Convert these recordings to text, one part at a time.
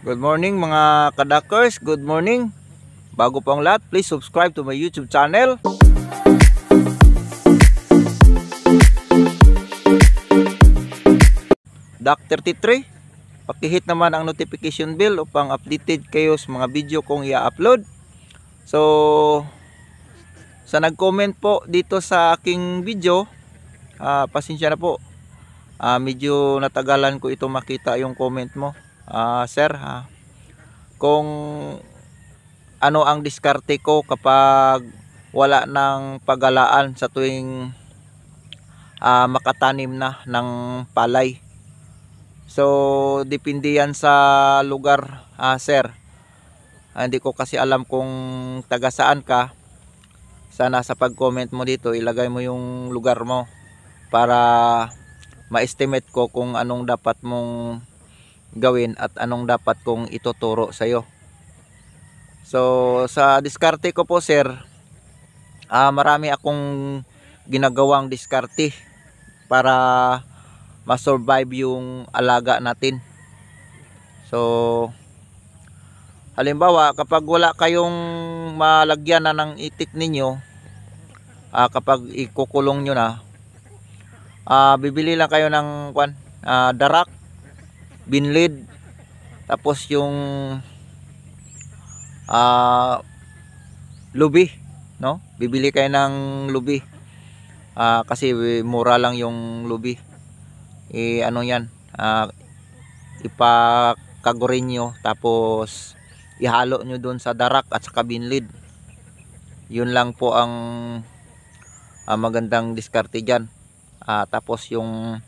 Good morning mga kadakers, good morning. Bago pang lahat, please subscribe to my YouTube channel. doc 33, pakihit naman ang notification bell upang updated kayo sa mga video kong i-upload. So, sa nag-comment po dito sa aking video, uh, pasensya na po. Uh, medyo natagalan ko ito makita yung comment mo uh, sir ha, kung ano ang diskarte ko kapag wala ng pagalaan sa tuwing uh, makatanim na ng palay so depende yan sa lugar uh, sir uh, hindi ko kasi alam kung taga saan ka sana sa pag comment mo dito ilagay mo yung lugar mo para ma-estimate ko kung anong dapat mong gawin at anong dapat kong ituturo sa iyo. So sa diskarte ko po sir, uh, marami akong ginagawang diskarte para ma-survive yung alaga natin. So halimbawa kapag wala kayong malagyan na ng itik ninyo, uh, kapag ikukulong nyo na, uh, bibili lang kayo ng kwan, uh, darak binlid tapos yung uh, lubi no bibili kayo ng lubi uh, kasi mura lang yung lubi e, ano yan uh, ah, ipakagurin nyo tapos ihalo nyo dun sa darak at sa binlid yun lang po ang uh, magandang diskarte dyan uh, tapos yung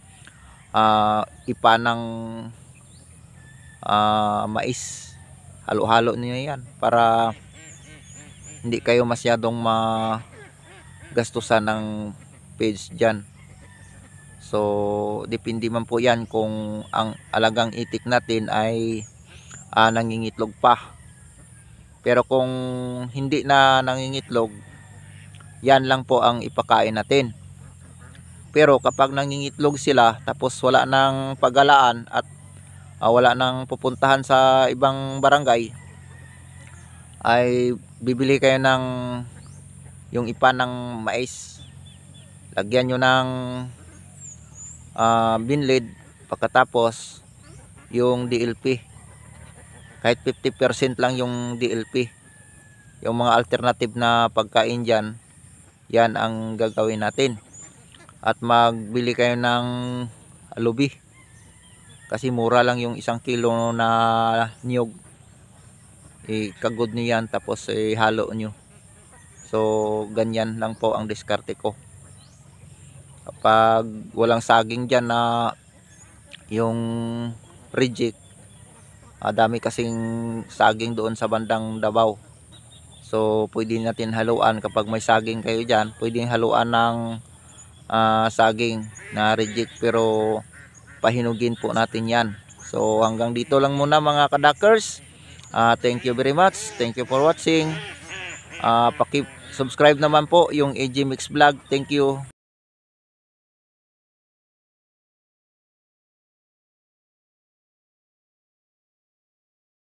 uh, ipa ng uh, mais halo-halo niyo yan para hindi kayo masyadong magastusan ng page dyan so depende man po yan kung ang alagang itik natin ay uh, nangingitlog pa pero kung hindi na nangingitlog yan lang po ang ipakain natin pero kapag nangingitlog sila tapos wala nang pagalaan at uh, wala nang pupuntahan sa ibang barangay ay bibili kayo ng yung ipa ng mais lagyan nyo ng uh, ah, bin lid pagkatapos yung DLP kahit 50% lang yung DLP yung mga alternative na pagkain dyan yan ang gagawin natin at magbili kayo ng alubi kasi mura lang yung isang kilo na niyog ikagod niyan yan tapos ihalo eh, nyo so ganyan lang po ang diskarte ko kapag walang saging dyan na yung reject adami dami kasing saging doon sa bandang Davao so pwede natin haluan kapag may saging kayo dyan pwede haluan ng uh, saging na reject pero pahinugin po natin yan. So hanggang dito lang muna mga kadakers. Uh, ah, thank you very much. Thank you for watching. Uh, paki-subscribe naman po yung AG Mix Vlog. Thank you.